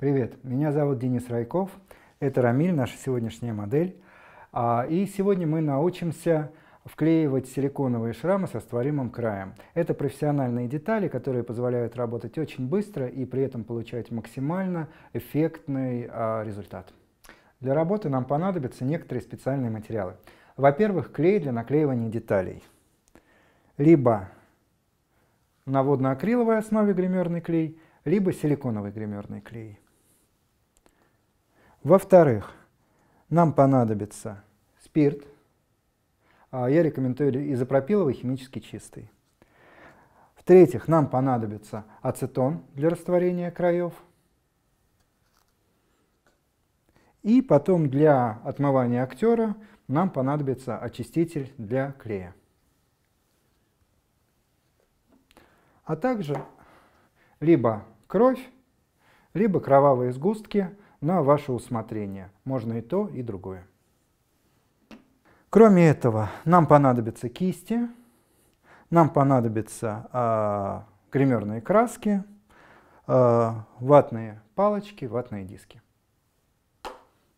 Привет, меня зовут Денис Райков, это Рамиль, наша сегодняшняя модель. А, и сегодня мы научимся вклеивать силиконовые шрамы со растворимым краем. Это профессиональные детали, которые позволяют работать очень быстро и при этом получать максимально эффектный а, результат. Для работы нам понадобятся некоторые специальные материалы. Во-первых, клей для наклеивания деталей. Либо на водно-акриловой основе гримерный клей, либо силиконовый гримерный клей. Во-вторых, нам понадобится спирт. А, я рекомендую изопропиловый, химически чистый. В-третьих, нам понадобится ацетон для растворения краев. И потом для отмывания актера нам понадобится очиститель для клея. А также либо кровь, либо кровавые сгустки – на ваше усмотрение. Можно и то, и другое. Кроме этого, нам понадобятся кисти, нам понадобятся э, гримерные краски, э, ватные палочки, ватные диски.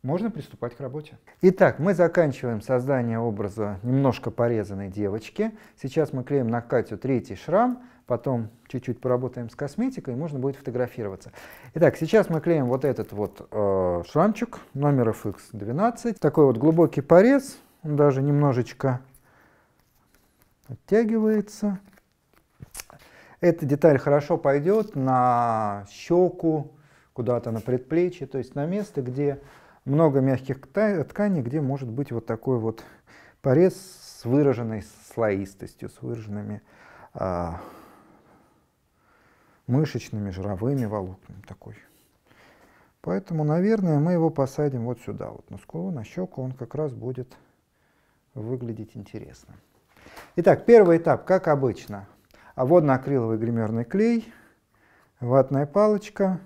Можно приступать к работе. Итак, мы заканчиваем создание образа немножко порезанной девочки. Сейчас мы клеим на Катю третий шрам, потом чуть-чуть поработаем с косметикой, и можно будет фотографироваться. Итак, сейчас мы клеим вот этот вот э, шрамчик, номер FX12. Такой вот глубокий порез, он даже немножечко оттягивается. Эта деталь хорошо пойдет на щеку, куда-то на предплечье, то есть на место, где много мягких тканей, где может быть вот такой вот порез с выраженной слоистостью, с выраженными э, мышечными, жировыми волокнами такой. Поэтому, наверное, мы его посадим вот сюда, вот на скулу, на щеку, он как раз будет выглядеть интересно. Итак, первый этап, как обычно. А водно-акриловый гримерный клей, ватная палочка.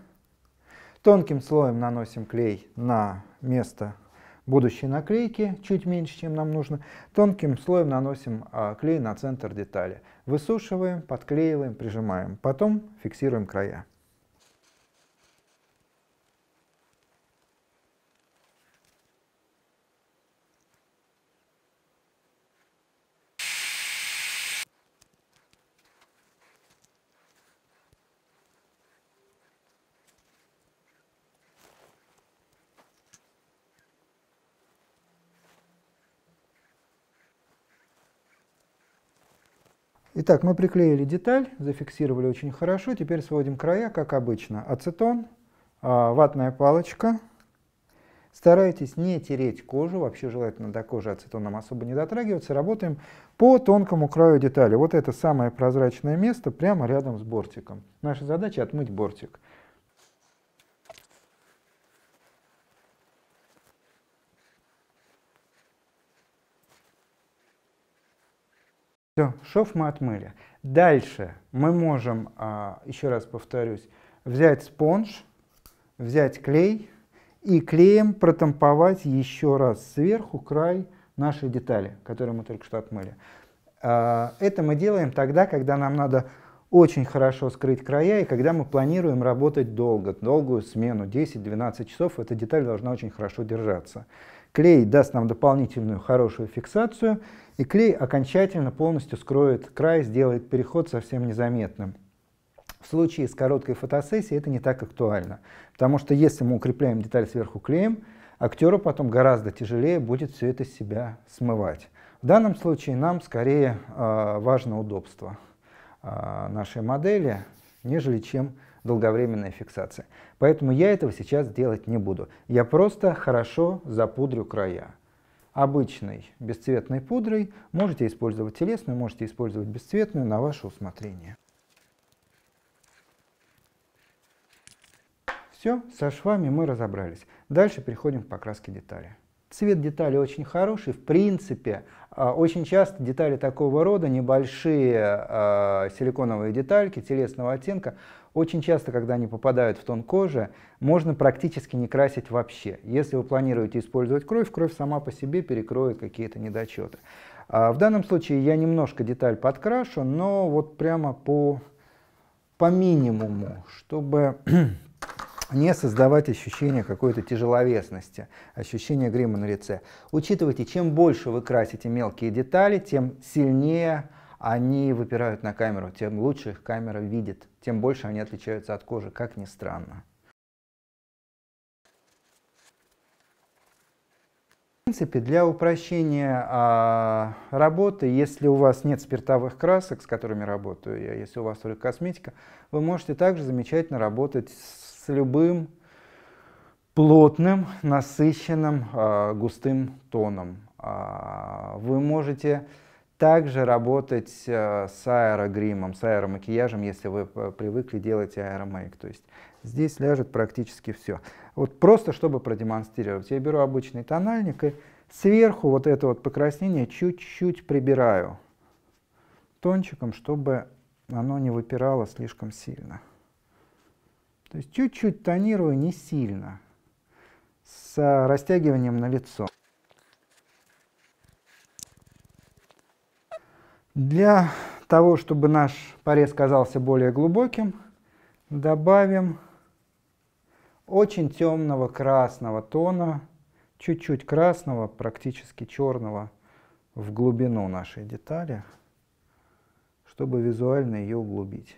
Тонким слоем наносим клей на место будущие наклейки, чуть меньше, чем нам нужно, тонким слоем наносим а, клей на центр детали. Высушиваем, подклеиваем, прижимаем. Потом фиксируем края. Итак, мы приклеили деталь, зафиксировали очень хорошо. Теперь сводим края, как обычно. Ацетон, а, ватная палочка. Старайтесь не тереть кожу, вообще желательно до кожи ацетоном особо не дотрагиваться. Работаем по тонкому краю детали. Вот это самое прозрачное место прямо рядом с бортиком. Наша задача отмыть бортик. Все, шов мы отмыли. Дальше мы можем, а, еще раз повторюсь, взять спонж, взять клей и клеем протамповать еще раз сверху край нашей детали, которую мы только что отмыли. А, это мы делаем тогда, когда нам надо очень хорошо скрыть края, и когда мы планируем работать долго, долгую смену, 10-12 часов, эта деталь должна очень хорошо держаться. Клей даст нам дополнительную хорошую фиксацию, и клей окончательно полностью скроет край, сделает переход совсем незаметным. В случае с короткой фотосессией это не так актуально, потому что если мы укрепляем деталь сверху клеем, актеру потом гораздо тяжелее будет все это с себя смывать. В данном случае нам скорее э, важно удобство. А, нашей модели, нежели чем долговременная фиксация. Поэтому я этого сейчас делать не буду. Я просто хорошо запудрю края. Обычной бесцветной пудрой можете использовать телесную, можете использовать бесцветную на ваше усмотрение. Все, со швами мы разобрались. Дальше переходим к покраске деталей. Цвет детали очень хороший, в принципе, а, очень часто детали такого рода, небольшие а, силиконовые детальки телесного оттенка, очень часто, когда они попадают в тон кожи, можно практически не красить вообще. Если вы планируете использовать кровь, кровь сама по себе перекроет какие-то недочеты. А, в данном случае я немножко деталь подкрашу, но вот прямо по, по минимуму, чтобы не создавать ощущение какой-то тяжеловесности, ощущение грима на лице. Учитывайте, чем больше вы красите мелкие детали, тем сильнее они выпирают на камеру, тем лучше их камера видит, тем больше они отличаются от кожи, как ни странно. В принципе, для упрощения а, работы, если у вас нет спиртовых красок, с которыми работаю я, если у вас только косметика, вы можете также замечательно работать с с любым плотным, насыщенным, а, густым тоном. А, вы можете также работать а, с аэрогримом, с аэромакияжем, если вы привыкли делать аэромейк. То есть здесь ляжет практически все. Вот просто чтобы продемонстрировать, я беру обычный тональник и сверху вот это вот покраснение чуть-чуть прибираю тончиком, чтобы оно не выпирало слишком сильно. То есть чуть-чуть тонирую, не сильно, с растягиванием на лицо. Для того, чтобы наш порез казался более глубоким, добавим очень темного красного тона, чуть-чуть красного, практически черного, в глубину нашей детали, чтобы визуально ее углубить.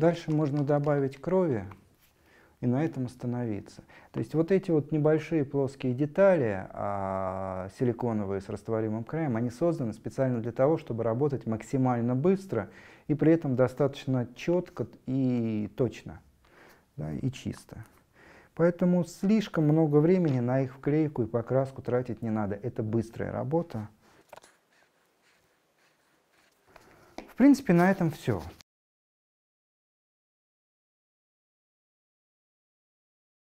Дальше можно добавить крови и на этом остановиться. То есть вот эти вот небольшие плоские детали а, силиконовые с растворимым краем, они созданы специально для того, чтобы работать максимально быстро и при этом достаточно четко и точно, да, и чисто. Поэтому слишком много времени на их вклейку и покраску тратить не надо. Это быстрая работа. В принципе, на этом все.